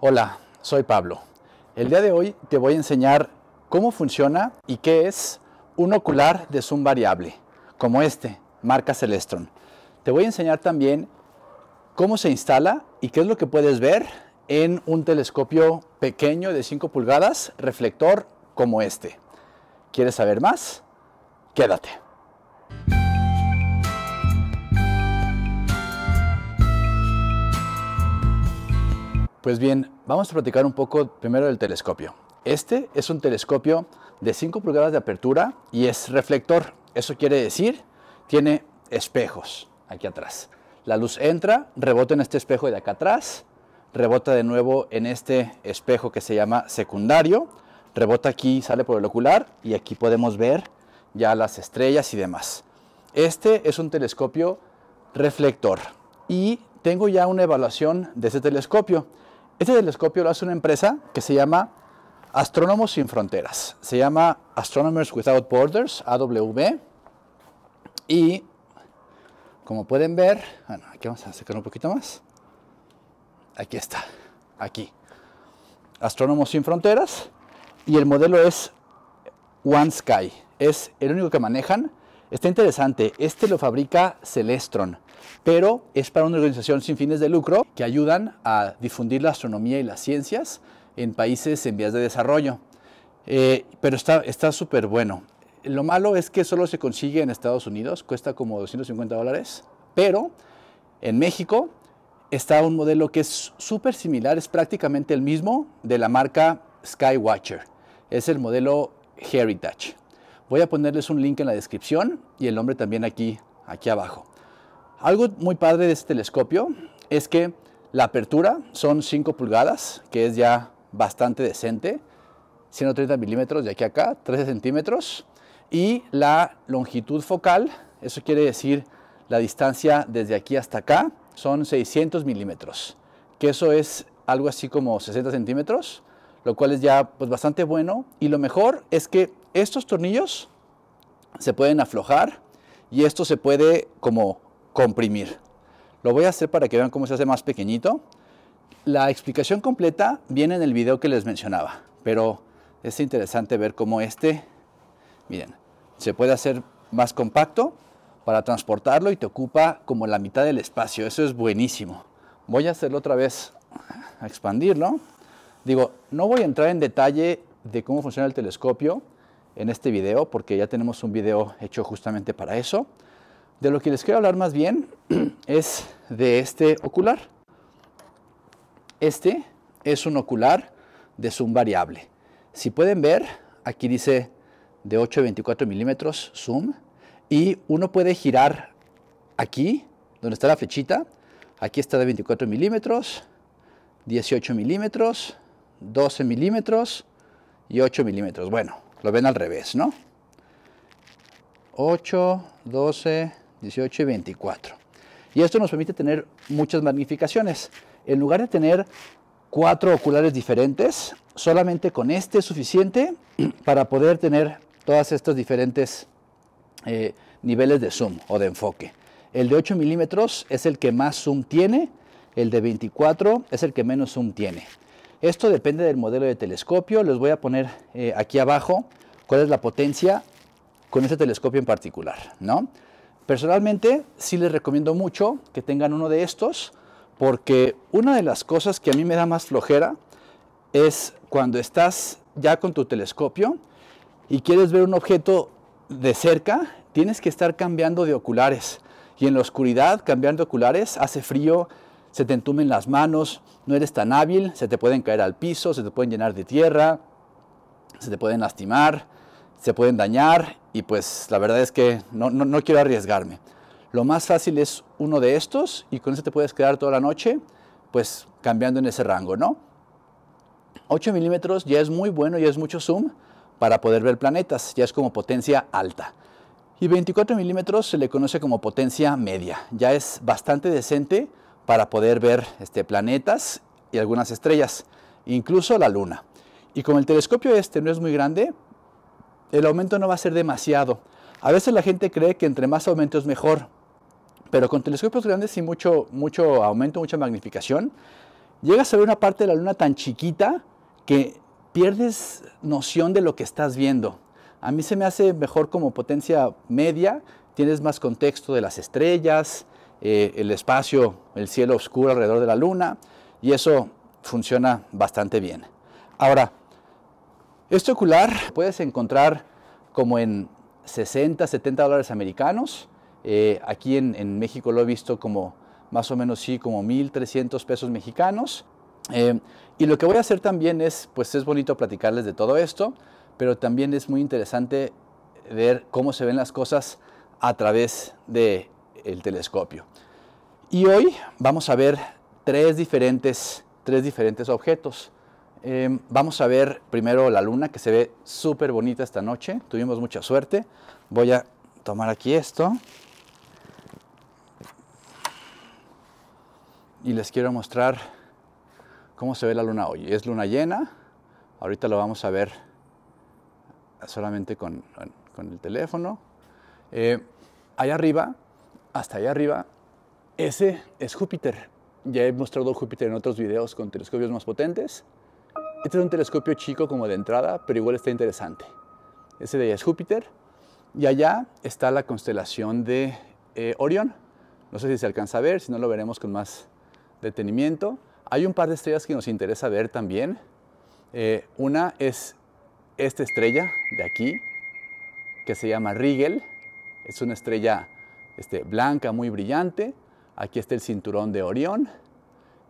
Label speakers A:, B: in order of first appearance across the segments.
A: Hola, soy Pablo. El día de hoy te voy a enseñar cómo funciona y qué es un ocular de zoom variable, como este, marca Celestron. Te voy a enseñar también cómo se instala y qué es lo que puedes ver en un telescopio pequeño de 5 pulgadas reflector como este. ¿Quieres saber más? Quédate. Pues bien, vamos a platicar un poco primero del telescopio. Este es un telescopio de 5 pulgadas de apertura y es reflector. Eso quiere decir, tiene espejos aquí atrás. La luz entra, rebota en este espejo de acá atrás, rebota de nuevo en este espejo que se llama secundario, rebota aquí, sale por el ocular y aquí podemos ver ya las estrellas y demás. Este es un telescopio reflector y tengo ya una evaluación de este telescopio. Este telescopio lo hace una empresa que se llama Astrónomos Sin Fronteras. Se llama Astronomers Without Borders, AWB. Y como pueden ver, bueno, aquí vamos a sacar un poquito más. Aquí está, aquí. Astrónomos Sin Fronteras. Y el modelo es One Sky. Es el único que manejan. Está interesante. Este lo fabrica Celestron pero es para una organización sin fines de lucro que ayudan a difundir la astronomía y las ciencias en países en vías de desarrollo. Eh, pero está súper bueno. Lo malo es que solo se consigue en Estados Unidos, cuesta como 250 dólares, pero en México está un modelo que es súper similar, es prácticamente el mismo de la marca Skywatcher. Es el modelo Heritage. Voy a ponerles un link en la descripción y el nombre también aquí, aquí abajo. Algo muy padre de este telescopio es que la apertura son 5 pulgadas, que es ya bastante decente, 130 milímetros de aquí a acá, 13 centímetros, y la longitud focal, eso quiere decir la distancia desde aquí hasta acá, son 600 milímetros, que eso es algo así como 60 centímetros, lo cual es ya pues, bastante bueno, y lo mejor es que estos tornillos se pueden aflojar y esto se puede como comprimir. Lo voy a hacer para que vean cómo se hace más pequeñito. La explicación completa viene en el video que les mencionaba, pero es interesante ver cómo este, miren, se puede hacer más compacto para transportarlo y te ocupa como la mitad del espacio. Eso es buenísimo. Voy a hacerlo otra vez, a expandirlo. Digo, no voy a entrar en detalle de cómo funciona el telescopio en este video, porque ya tenemos un video hecho justamente para eso. De lo que les quiero hablar más bien es de este ocular. Este es un ocular de zoom variable. Si pueden ver, aquí dice de 8 a 24 milímetros zoom y uno puede girar aquí, donde está la flechita. Aquí está de 24 milímetros, 18 milímetros, 12 milímetros y 8 milímetros. Bueno, lo ven al revés, ¿no? 8, 12, 18 y 24. Y esto nos permite tener muchas magnificaciones. En lugar de tener cuatro oculares diferentes, solamente con este es suficiente para poder tener todas estas diferentes eh, niveles de zoom o de enfoque. El de 8 milímetros es el que más zoom tiene, el de 24 es el que menos zoom tiene. Esto depende del modelo de telescopio, les voy a poner eh, aquí abajo cuál es la potencia con este telescopio en particular, ¿no? Personalmente sí les recomiendo mucho que tengan uno de estos porque una de las cosas que a mí me da más flojera es cuando estás ya con tu telescopio y quieres ver un objeto de cerca, tienes que estar cambiando de oculares. Y en la oscuridad, cambiando oculares, hace frío, se te entumen las manos, no eres tan hábil, se te pueden caer al piso, se te pueden llenar de tierra, se te pueden lastimar se pueden dañar y pues la verdad es que no, quiero arriesgarme. Lo más fácil es uno de estos y con eso te puedes quedar toda la noche pues cambiando en ese rango, ¿no? 8 milímetros ya es muy bueno, ya es mucho zoom para poder ver planetas, ya es como potencia alta. Y 24 milímetros se le conoce como potencia media, ya es bastante decente para poder ver este, planetas y algunas estrellas, incluso la luna. Y como el telescopio este no es muy grande, el aumento no va a ser demasiado. A veces la gente cree que entre más aumento es mejor, pero con telescopios grandes y mucho, mucho aumento, mucha magnificación, llegas a ver una parte de la luna tan chiquita que pierdes noción de lo que estás viendo. A mí se me hace mejor como potencia media, tienes más contexto de las estrellas, eh, el espacio, el cielo oscuro alrededor de la luna, y eso funciona bastante bien. Ahora, este ocular puedes encontrar como en 60, 70 dólares americanos. Eh, aquí en, México lo he visto como más o menos sí, como 1.300 pesos mexicanos. Eh, y lo que voy a hacer también es, pues es bonito platicarles de todo esto, pero también es muy interesante ver cómo se ven las cosas a través del el telescopio. Y hoy vamos a ver tres diferentes, tres diferentes objetos. Em, vamos a ver primero la luna que se ve súper bonita esta noche. Tuvimos mucha suerte. Voy a tomar aquí esto. Y les quiero mostrar cómo se ve la luna hoy. Es luna llena. Ahorita lo vamos a ver solamente con, el teléfono. Eh, allá arriba, hasta allá arriba, ese es Júpiter. Ya he mostrado Júpiter en otros videos con telescopios más potentes. Este es un telescopio chico como de entrada, pero igual está interesante. Ese de allá es Júpiter. Y allá está la constelación de eh, Orión. No sé si se alcanza a ver, si no lo veremos con más detenimiento. Hay un par de estrellas que nos interesa ver también. Eh, una es esta estrella de aquí, que se llama Rigel. Es una estrella este, blanca, muy brillante. Aquí está el cinturón de Orión.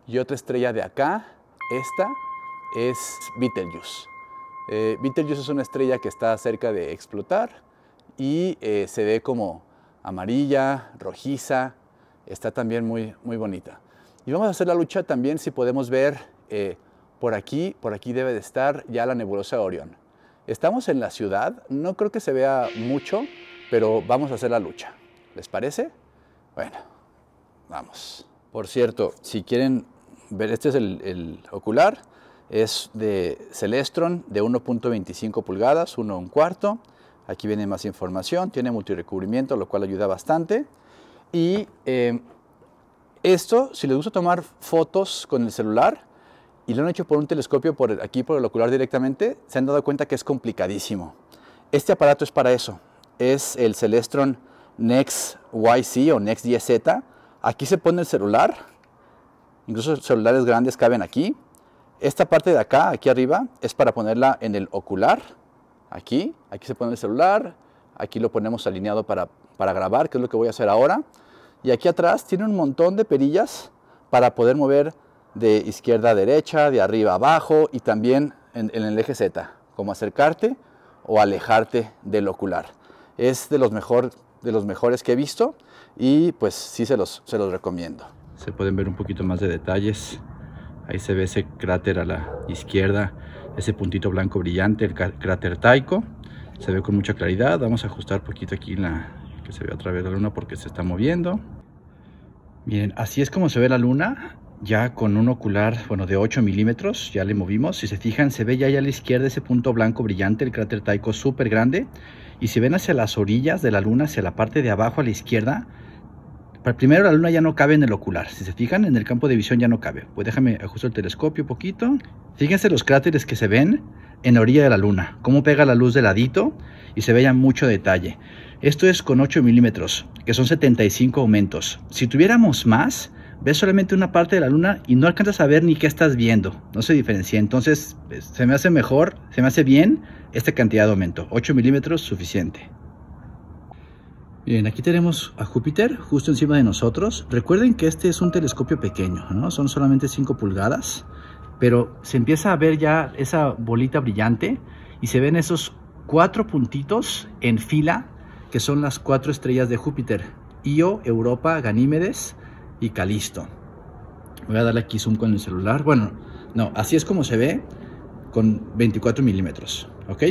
A: Y otra estrella de acá, esta, es Betelgeuse. Eh, Betelgeuse es una estrella que está cerca de explotar y eh, se ve como amarilla, rojiza, está también muy, muy bonita. Y vamos a hacer la lucha también si podemos ver eh, por aquí, por aquí debe de estar ya la nebulosa de Orión. Estamos en la ciudad, no creo que se vea mucho, pero vamos a hacer la lucha. ¿Les parece? Bueno, vamos. Por cierto, si quieren ver, este es el ocular, es de Celestron de 1.25 pulgadas, 1 un cuarto. Aquí viene más información, tiene multirecubrimiento, lo cual ayuda bastante. Y eh, esto, si les gusta tomar fotos con el celular y lo han hecho por un telescopio, por aquí por el ocular directamente, se han dado cuenta que es complicadísimo. Este aparato es para eso. Es el Celestron Next YC o Next z Aquí se pone el celular. Incluso celulares grandes caben aquí esta parte de acá, aquí arriba, es para ponerla en el ocular. Aquí, aquí se pone el celular, aquí lo ponemos alineado para, para grabar, que es lo que voy a hacer ahora. Y aquí atrás tiene un montón de perillas para poder mover de izquierda a derecha, de arriba a abajo y también en, el eje Z, como acercarte o alejarte del ocular. Es de los, mejor, de los mejores que he visto y pues sí se los, se los recomiendo. Se pueden ver un poquito más de detalles Ahí se ve ese cráter a la izquierda, ese puntito blanco brillante, el cráter Taiko. Se ve con mucha claridad. Vamos a ajustar poquito aquí la que se ve a través de la luna porque se está moviendo. Miren, así es como se ve la luna. Ya con un ocular, bueno, de 8 milímetros, ya le movimos. Si se fijan, se ve ya allá a la izquierda ese punto blanco brillante, el cráter Taiko súper grande. Y si ven hacia las orillas de la luna, hacia la parte de abajo a la izquierda, Primero, la luna ya no cabe en el ocular. Si se fijan, en el campo de visión ya no cabe. Pues déjame ajustar el telescopio un poquito. Fíjense los cráteres que se ven en la orilla de la luna. Cómo pega la luz del ladito y se ve ya mucho detalle. Esto es con 8 milímetros, que son 75 aumentos. Si tuviéramos más, ves solamente una parte de la luna y no alcanzas a ver ni qué estás viendo. No se diferencia. Entonces, pues, se me hace mejor, se me hace bien esta cantidad de aumento. 8 milímetros, suficiente. Bien, aquí tenemos a Júpiter justo encima de nosotros. Recuerden que este es un telescopio pequeño, ¿no? Son solamente 5 pulgadas, pero se empieza a ver ya esa bolita brillante y se ven esos cuatro puntitos en fila que son las cuatro estrellas de Júpiter. Io, Europa, Ganímedes y Calisto. Voy a darle aquí zoom con el celular. Bueno, no, así es como se ve con 24 milímetros, ¿ok?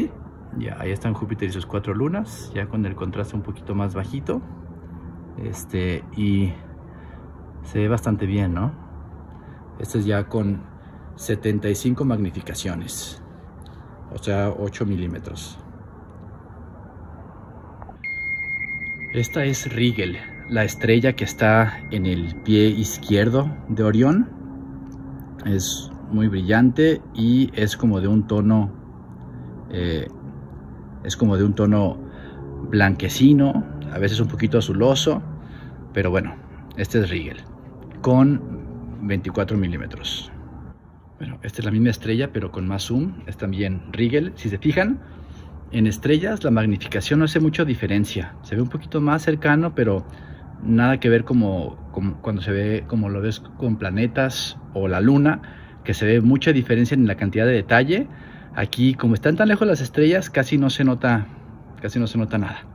A: Ya, ahí están Júpiter y sus cuatro lunas, ya con el contraste un poquito más bajito. Este, y se ve bastante bien, ¿no? Este es ya con 75 magnificaciones, o sea, 8 milímetros. Esta es Rigel, la estrella que está en el pie izquierdo de Orión. Es muy brillante y es como de un tono eh, es como de un tono blanquecino, a veces un poquito azuloso, pero bueno, este es Riegel con 24 milímetros. Bueno, esta es la misma estrella, pero con más zoom. Es también Riegel. Si se fijan, en estrellas la magnificación no hace mucha diferencia. Se ve un poquito más cercano, pero nada que ver como, como, cuando se ve, como lo ves con planetas o la luna, que se ve mucha diferencia en la cantidad de detalle. Aquí, como están tan lejos las estrellas, casi no se nota, casi no se nota nada.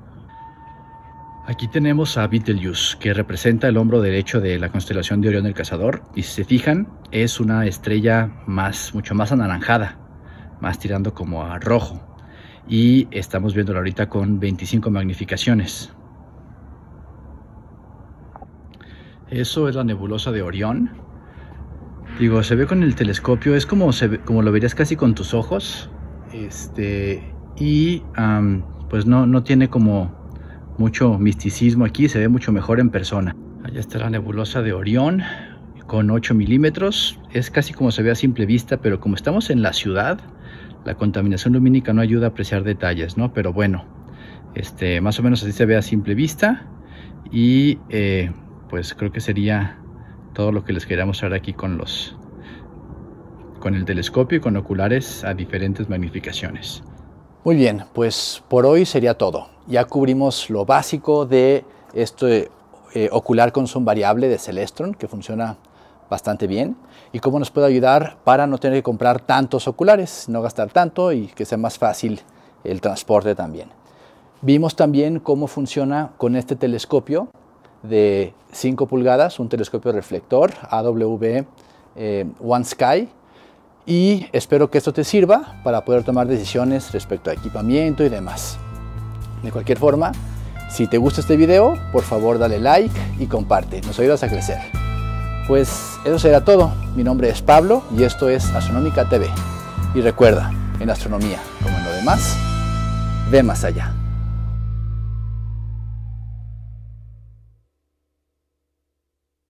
A: Aquí tenemos a Betelgeuse, que representa el hombro derecho de la constelación de Orión el Cazador. Y si se fijan, es una estrella más, mucho más anaranjada, más tirando como a rojo. Y estamos viéndola ahorita con 25 magnificaciones. Eso es la nebulosa de Orión. Digo, se ve con el telescopio, es como, se como lo verías casi con tus ojos. Este, y pues no, no tiene como mucho misticismo aquí, se ve mucho mejor en persona. Allá está la nebulosa de Orión con 8 milímetros. Es casi como se ve a simple vista, pero como estamos en la ciudad, la contaminación lumínica no ayuda a apreciar detalles, ¿no? Pero bueno, este, más o menos así se ve a simple vista. Y eh, pues creo que sería todo lo que les quería mostrar aquí con los con el telescopio y con oculares a diferentes magnificaciones. Muy bien, pues por hoy sería todo. Ya cubrimos lo básico de este eh, ocular con zoom variable de Celestron, que funciona bastante bien, y cómo nos puede ayudar para no tener que comprar tantos oculares, no gastar tanto y que sea más fácil el transporte también. Vimos también cómo funciona con este telescopio de 5 pulgadas, un telescopio reflector AW e, eh, One Sky y espero que esto te sirva para poder tomar decisiones respecto a equipamiento y demás. De cualquier forma, si te gusta este video, por favor dale like y comparte, nos ayudas a crecer. Pues eso será todo, mi nombre es Pablo y esto es Astronómica TV. Y recuerda, en astronomía, como en lo demás, ve más allá.